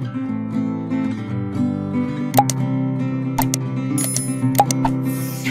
គ្រាសម័យក្រមការត្រួត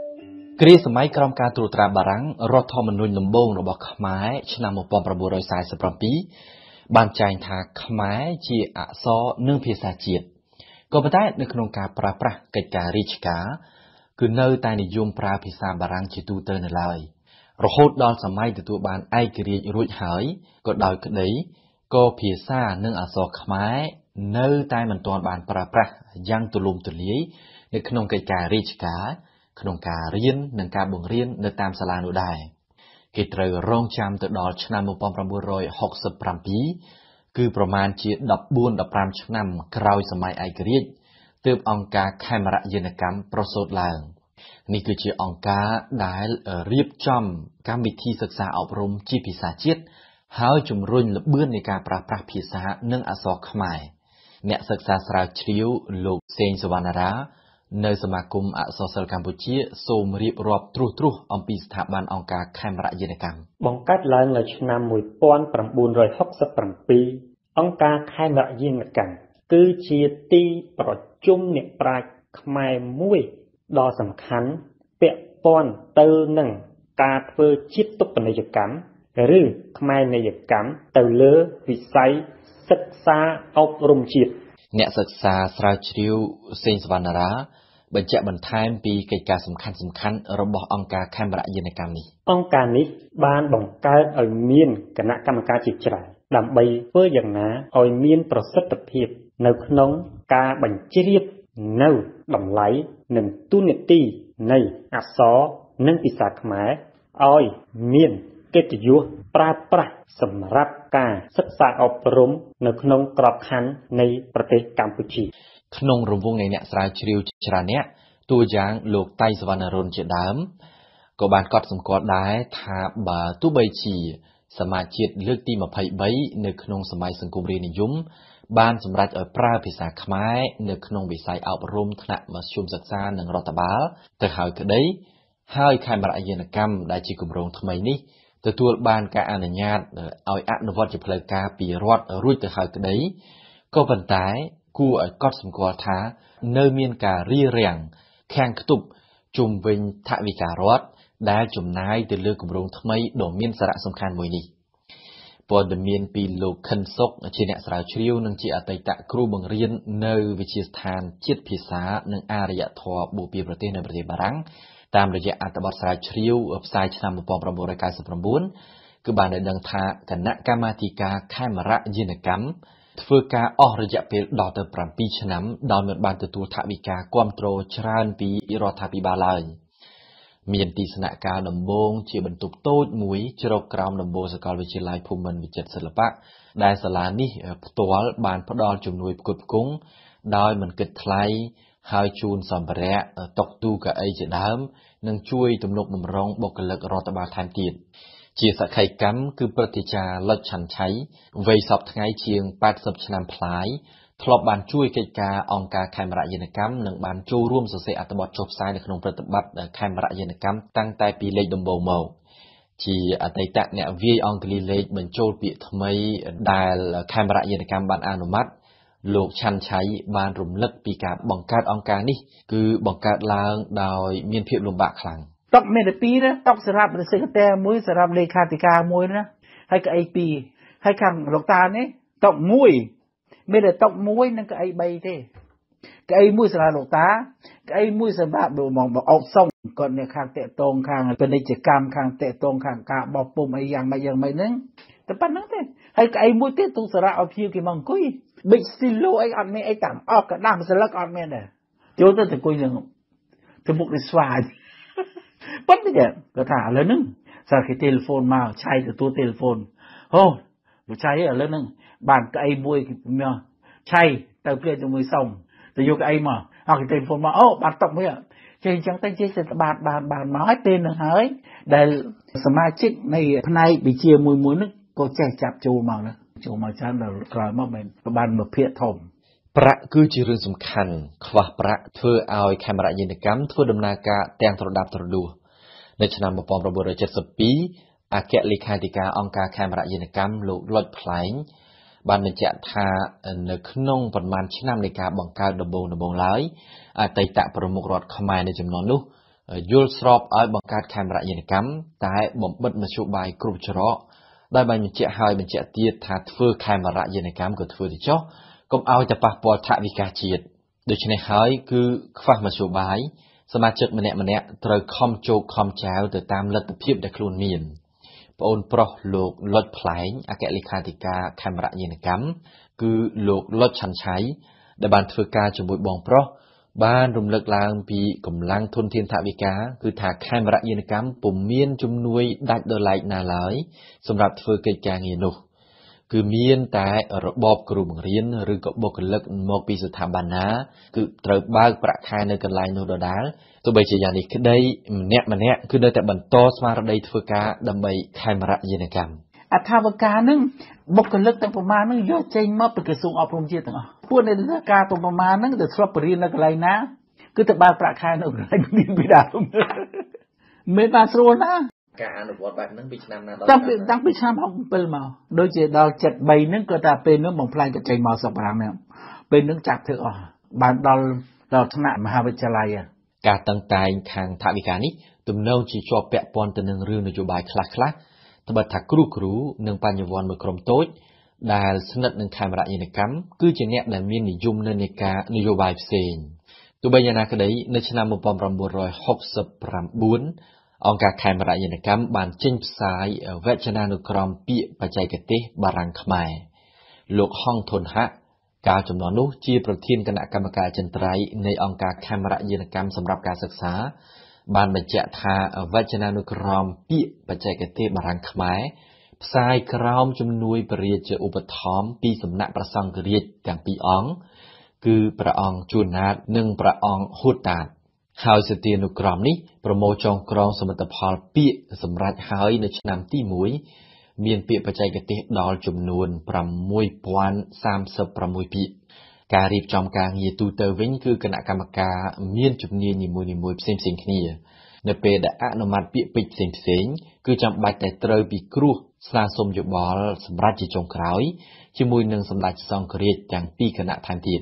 ត្រាបារាំងរដ្ឋធម្មនុញ្ញដំបូងរបស់ខ្មែរឆ្នាំ1947បានចែងថាខ្មែរជាអក្សរនិងភាសាជាតិក៏ប៉ុន្តែ នៅក្នុងការប្រើប្រាស់កិច្ចការរាជការគឺនៅតែនិយមប្រើ ភាសាបារាំងជាទូទៅនៅឡើយ។រហូតដល់សម័យទទួលបានឯករាជ្យរួចហើយក៏ដោយក្តីក៏ភាសានិងអក្សរខ្មែរនៅតែមិនទាន់បានប្រើប្រាស់យ៉ាងទូលំទូលាយនៅក្នុងកិច្ចការរាជការ ក្នុងការរៀននិងការបង្រៀននៅតាមសាលានោះដែរគេត្រូវរងចាំទៅដល់ឆ្នាំ1967គឺប្រមាណជា14-15ឆ្នាំក្រោយសម័យឯករាជ្យទើបអង្គការខេមរយានកម្មប្រសូតឡើង។នេះគឺជាអង្គការដែលរៀបចំកម្មវិធីសិក្សាអប់រំជាភាសាជាតិហើយជំរុញល្បឿននៃការប្រើប្រាស់ភាសានិងអក្សរខ្មែរអ្នកសិក្សាស្រាវជ្រាវលោកសេងសវណ្ណារានៅសមាគមអក្សរសិល្ប៍កម្ពុជាសូមរៀបរាប់ត្រួសត្រាសអំពីស្ថាប័នអង្គការខេមរយនកម្មបង្កើតឡើងនៅឆ្នាំ1967អង្គការខេមរយនកម្មគឺជាទីប្រជុំអ្នកប្រាជ្ញខ្មែរមួយដ៏សំខាន់ពាក់ព័ន្ធទៅនឹងការធ្វើជាតិទុបនីយកម្មឬខ្មែរនីយកម្មទៅលើវិស័យសិក្សាអប់រំជាតិអ្នកសិក្សាស្រាវជ្រាវសេងសវណ្ណារា បញ្ជាក់បន្ថែមពីកិច្ចការសំខាន់សំខាន់របស់អង្គការខេមរៈយនកម្មនេះអង្គការនេះបានបង្កើតឲ្យមានគណៈកម្មការជាច្រើនដើម្បីធ្វើយ៉ាងណាឲ្យមាន ប្រសិទ្ធភាពនៅក្នុងការបញ្ជ្រាបនៅតម្លៃនិងទូនាទីនៃអក្សរនិងភាសាខ្មែរឲ្យមានកិត្តិយសប្រើប្រាស់សម្រាប់ការសិក្សាអប់រំនៅក្នុងក្របខ័ណ្ឌនៃប្រទេសកម្ពុជាក្នុងរង្វង់នៃអ្នកស្រាវជ្រាវច្រើនអ្នកតួយ៉ាងលោកតៃសវណ្ណរុនជាដើមក៏បានកត់សម្គាល់ដែរថាបើទោះបីជាសមាជជាតិលើកទី23នៅក្នុងសម័យសង្គមរាស្ត្រនិយមបានសម្រេចឲ្យប្រើភាសាខ្មែរនៅក្នុងវិស័យអប់រំថ្នាក់មធ្យមសិក្សានិងរដ្ឋបាលទៅហើយក្តី ហើយខេមរៈយនកម្មដែលជាគម្រោងថ្មីនេះទទួលបានការអនុញ្ញាតឲ្យអនុវត្តជាផ្លូវការពីរដ្ឋរួចទៅហើយក្តីក៏ប៉ុន្តែគួរឲ្យកត់សម្គាល់ថា នៅមានការរារាំងខាងខ្ទប់ជុំវិញថវិការដ្ឋដែលចំណាយទៅលើគម្រោងថ្មីដ៏មានសារៈសំខាន់មួយនេះព័ត៌មានពីលោកខិនសុកជាអ្នកស្រាវជ្រាវនិងជាអតីតគ្រូបង្រៀននៅវិទ្យាស្ថានជាតិភាសា និងអរិយធម៌បូព៌ាប្រទេសនៅប្រទេសបារាំងតាមរយៈអត្ថបទស្រាវជ្រាវផ្សាយឆ្នាំ1999គឺបានដឹងថាគណៈកម្មាធិការខេមរៈយានកម្មធ្វើការអស់រយៈពេលដល់ទៅ7ឆ្នាំដោយមិនបានទទួលថវិកាគ្រប់គ្រងច្រើនពីរដ្ឋាភិបាលឡើយ។មានទីស្នាក់ការដំបងជាបន្ទប់តូចមួយជ្រកក្រោមដំបូលសាកលវិទ្យាល័យភូមិន្ទវិចិត្រសិល្បៈដែលសាលានេះផ្ទាល់បានផ្ដល់ជំនួយផ្គត់ផ្គង់ដោយមិនគិតថ្លៃហើយជូនសម្ភារៈតុកទូកៅអីជាដើម និងជួយទំនុកបម្រុងបុគ្គលិករដ្ឋបាលថែមទៀតជាសក្ខីកម្មគឺព្រឹទ្ធាចារ្យលុចឆាន់ឆៃវ័យសពថ្ងៃជាង80ឆ្នាំប្លាយធ្លាប់បានជួយកិច្ចការអង្គការខេមរៈយេនកម្មនិងបានចូលរួមសរសេរអត្ថបទចុះផ្សាយនៅក្នុងប្រតិបត្តិខេមរៈយេនកម្មតាំងតែពីលេខដំបូងមកជាអតីតអ្នកវាយអង្គលីលេខបញ្ចូលពាក្យថ្មីដែលខេមរៈយេនកម្មបានអនុម័តលោកឆាន់ឆៃបានរំលឹកពីការបង្កើតអង្គការនេះគឺបង្កើតឡើងដោយមានភាពលំបាកខ្លាំងតុកមានតែពីរតុកសម្រាប់សេក្រាតេមួយសម្រាប់លេខាធិការមួយណាហើយក្អីពីរហើយខាងលោកតានេះតុកមួយមានតែតុកមួយនិងកៅអី3ទេកៅអីមួយសម្រាប់លោកតាកៅអីមួយសម្រាប់លោកមកបអុកសុងគាត់នៅខាងតេតងខាងពាណិជ្ជកម្មខាងតេតងខាងការបោះពុំអីយ៉ាងម៉េចយ៉ាងម៉េចហ្នឹងតែប៉ុណ្្នឹងទេហើយកៅអីមួយទៀតទុកសារៈឲ្យភៀវគេមកអង្គុយប៊ិចស៊ីឡូអីអត់មានអីតាមអស់កដាស់ម្សិលឹកអត់មានដែរចូលទៅអង្គុយនឹងទៅមុខនេះស្វាយប៉ុន្តែគាត់ថាឥឡូវហ្នឹងសារគេទូរស័ព្ទមកឆៃទទួលទូរស័ព្ទអូវាឆៃឥឡូវហ្នឹងបានក្អីមួយមកឆៃទៅព្រាជាមួយសុំទៅយកក្អីមកអត់គេទៅហ្វូនមកអូបានຕົកមួយចេះអញ្ចឹងទៅចេះសិទ្ធបាទបានបានមកហើយពេលនឹងហើយដែលសមាជិកនៃផ្នែកវិជាមួយមួយហ្នឹងក៏ចេះចាប់ចូលមកណាចូលមកច្រើនដល់ក្រោយមកមិនបានមកភាកធំប្រាក់គឺជារឿងសំខាន់ខ្វះប្រាក់ធ្វើឲ្យខេមរៈយន្តកម្មធ្វើដំណើរការទាំងត្រដាប់ត្រដួសនៅឆ្នាំ1972អគ្គលេខាធិការអង្គការខេមរយានកម្មលោកលុចផ្លែងបានបញ្ជាក់ថានៅក្នុងប្រមាណឆ្នាំនៃការបង្កើតដំបូងដំបូងឡើយអតីតប្រមុខរដ្ឋខ្មែរនៅចំនួននោះ យល់ស្របឲ្យបង្កើតខេមរយានកម្មតែបំបិតមធ្យោបាយគ្រប់ច្រកដោយបានបញ្ជាក់ឲ្យបញ្ជាក់ទៀតថាធ្វើខេមរយានកម្មក៏ធ្វើទៅចុះកុំឲ្យតែប៉ះពាល់ថវិកាជាតិដូច្នេះហើយគឺខ្វះមធ្យោបាយសមាជិកម្នាក់ៗត្រូវខំជោគខំចែវទៅតាមលទ្ធភាពដែលខ្លួនមាន។ប្អូនប្រុសលោកលុចផ្លែងអគ្គលេខាធិការខេមរៈយានកម្មគឺលោកលុចឆាន់ឆៃដែលបានធ្វើការជាមួយបងប្រុសបាន រំលឹកឡើង ពីកម្លាំងធនធានថវិកាគឺថាខេមរៈយានកម្មពុំមាន ជំនួយដាច់ដោយឡែកណាឡើយសម្រាប់ធ្វើកិច្ចការងារនោះ។គឺមាន តែរបបគ្រូបង្រៀនឬក៏បុគ្គលិកមក ពីស្ថាប័នណា គឺត្រូវបើក ប្រាក់ខែនៅកន្លែងនោះដដែលទោះបីជាយ៉ាងនេះក្តីម្នាក់ម្នាក់គឺនៅតែបន្តស្មារតីធ្វើការដើម្បីខេមរៈយានកម្មអថាវការនឹងបុគ្គលិកទាំងប្រមាណនឹងយកចេញមកពីក្រសួងអប់រំជាតិទាំងអស់ពួកនៃរដ្ឋការទាំងប្រមាណនឹងទៅស្របបរិញ្ញានៅកន្លែងណា គឺទៅបើកប្រាក់ខែនៅកន្លែងមានពីដើមមិនបានស្រួលណាការអនុវត្តបែបហ្នឹងពីឆ្នាំណាដល់តាំងពីតាំងពីឆ្នាំ67មកដូចជាដល់73ហ្នឹងគាត់ថាពេលហ្នឹងបំផ្លាញកចេញមក15ហ្នឹងពេលហ្នឹងចាប់ធ្វើអស់បានដល់ដល់ថ្នាក់មហាវិទ្យាល័យការតឹងតែង ខាងថាវិការនេះទំនងជាជាប់ពាក់ព័ន្ធទៅនឹងរឿងនយោបាយខ្លះខ្លះត្បិតថាគ្រូគ្រូនិងបញ្ញវន្តមួយក្រុមតូចដែលស្និទ្ធនឹងខេមរៈយន្តកម្មគឺជាអ្នកដែលមាននិយមនៅនៃការនយោបាយផ្សេងទោះបីយ៉ាងណាក្តីនៅឆ្នាំ1969អង្គការខេមរៈយន្តកម្មបានចេញផ្សាយវចនានុក្រមពាក្យបច្ចេកទេសបារាំងខ្មែរលោកហងធុនហៈកាលចំនួននោះជាប្រធានគណៈកម្មការចន្ទ្រៃនៃអង្គការខេមរៈយន្តកម្មសម្រាប់ការសិក្សាបានបញ្ជាក់ថាវចនានុក្រមពាក្យបច្ចេកទេសបារាំងខ្មែរផ្សាយក្រោមជំនួយព្រះរាជឧបត្ថម្ភពីសំណាក់ព្រះសង្ឃរាជទាំងពីរអង្គគឺព្រះអង្គជួនណាតនិងព្រះអង្គហ៊ូតាតហើយសទានុក្រមនេះប្រមូលចងក្រងសមិទ្ធផលពាក្យសម្រាប់ហើយ នៅឆ្នាំទី1មានពាក្យបច្ចេកទេសដល់ចំនួន6036ពាក្យការរៀបចំការងារទូទៅវិញគឺគណៈកម្មការមាន ជំនាញនីមួយៗផ្សេងៗគ្នានៅ ពេលដែលអនុម័តពាក្យពេចន៍ផ្សេងៗគឺចាំបាច់តែត្រូវពីគ្រោះស្នើសុំយោបល់សម្រាប់ជាចុងក្រោយជាមួយនឹងសម្ដេចសង្ឃរាជទាំងពីរគណៈថែមទៀត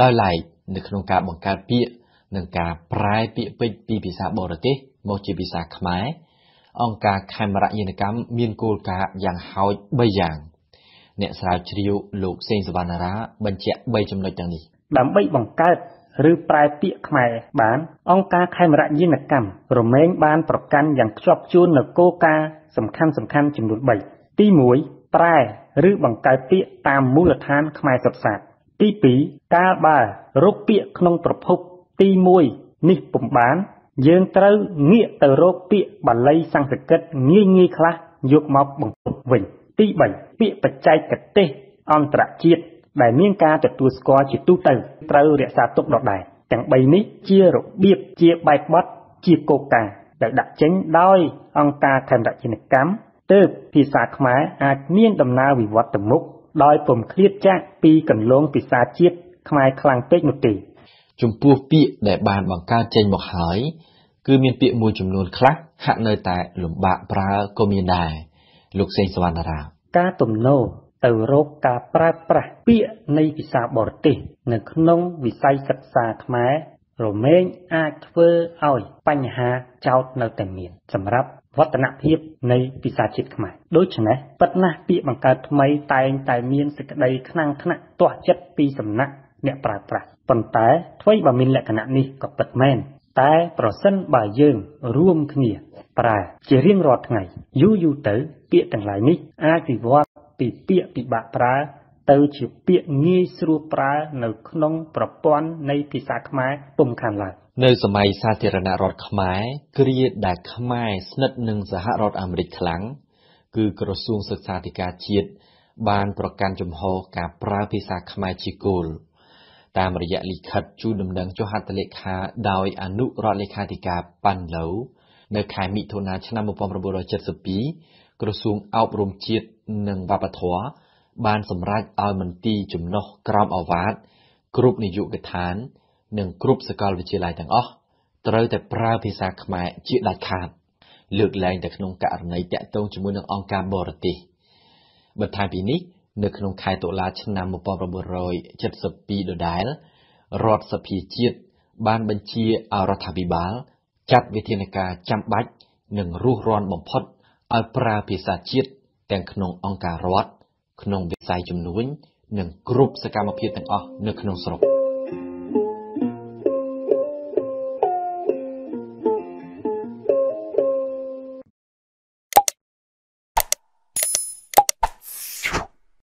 ដោយឡែកនៅក្នុងការបង្កើតពាក្យនឹងការប្រែពាក្យពេចន៍ពីភាសាបរទេសមកជាភាសាខ្មែរអង្គការខេមរៈយន្តកម្មមានគោលការណ៍យ៉ាងហោច3យ៉ាងអ្នកស្រាវជ្រាវលោកសេងសវណ្ណារាបញ្ជាក់3ចំណុចទាំងនេះ ដើម្បីបង្កើតឬប្រែពាក្យខ្មែរបាន អង្គការខេមរៈយន្តកម្មរមែងបានប្រកាន់យ៉ាងខ្ជាប់ខ្ជួននូវគោលការណ៍សំខាន់សំខាន់ចំនួន3ទី1ប្រែឬបង្កើតពាក្យតាមមូលដ្ឋានខ្មែរសុទ្ធសាធទី2កាលបើរកពាក្យក្នុងប្រភពទី1នេះពុំបាន យើងត្រូវងាកទៅរកពាក្យបាលីសំស្ក្រឹតងាយងាយខ្លះយកមកបង្កប់វិញ ទី3ពាក្យបច្ចេកទេស អន្តរជាតិដែលមានការទទួលស្គាល់ជាទូទៅត្រូវរក្សាទុកដដែលទាំង3នេះជារបៀបជាបែបបទជាកោការដែលដាក់ចេញដោយអង្គការខណ្ឌរជនកម្មទើបភាសាខ្មែរអាចមានដំណើរវិវត្តទៅមុខដោយពុំឃ្លាតចាកពីគន្លងភាសាជាតិខ្មែរខ្លាំងពេកនោះទេចំពោះពាក្យដែលបានបង្កើតចេញមកហើយ គឺមានពាក្យមួយចំនួន ខ្លះហាក់នៅតែលំបាកប្រើក៏មានដែរលោកសេងសវណ្ណារាការទំនោរទៅរកការប្រើប្រាស់ពាក្យនៃភាសាបរទេសនៅ ក្នុងវិស័យសិក្សាខ្មែររមែងអាចធ្វើឲ្យបញ្ហាចោតនៅតែមាន សម្រាប់វឌ្ឍនភាពនៃភាសាជាតិខ្មែរដូច្នេះប៉ិតណាស់ពាក្យបង្កើតថ្មី តែងតែមានសេចក្តីខ្លាំងថ្នាក់ទាស់ចិត្តពីសំណាក់អ្នកប្រើប្រាស់ប៉ុន្តែថ្មីបើមានលក្ខណៈនេះក៏ពិតមែន តែ ប្រសិនបើយើងរួមគ្នាប្រើជារៀងរាល់ថ្ងៃយូរយូរទៅ ពាក្យទាំងឡាយនេះអាចវិវត្តពីពាក្យពិបាកប្រើទៅជាពាក្យងាយស្រួលប្រើនៅក្នុង ប្រព័ន្ធនៃភាសាខ្មែរពុំខានឡើយនៅសម័យសាធារណរដ្ឋខ្មែរគ្រាដែលខ្មែរស្និទ្ធនឹងសហរដ្ឋអាមេរិកខ្លាំងគឺក្រសួងសិក្សាធិការជាតិបានប្រកាន់ជំហរការប្រើភាសាខ្មែរជាគោលតាមរយៈលិខិតជូនដំណឹងចុះហត្ថលេខាដោយអនុរដ្ឋលេខាធិការប៉ាន់ឡូវនៅខែមិថុនាឆ្នាំ1972ក្រសួងអប់រំជាតិនិងវប្បធម៌បានសម្រេចឲ្យមន្ទីរចំណុះក្រោមអាវ៉ាតគ្រប់នយោបាយកឋាននិងគ្រប់សាកលវិទ្យាល័យទាំងអស់ត្រូវតែប្រើភាសាខ្មែរជាដាច់ខាតលើកលែងតែក្នុងករណីតាក់ទងជាមួយនឹងអង្គការបរទេសបន្ថែមពីនេះនៅក្នុងខែតុលាឆ្នាំ1972ដដែលរដ្ឋសភាជាតិបានបញ្ជាអរដ្ឋាភិបាលចាត់វិធានការចាំបាច់និងរុះរានបំផុតឲ្យប្រើភាសាជាតិទាំងក្នុងអង្គការរដ្ឋក្នុងវិស័យជំនួញនិងគ្រប់សកម្មភាពទាំងអស់នៅក្នុងស្រុក។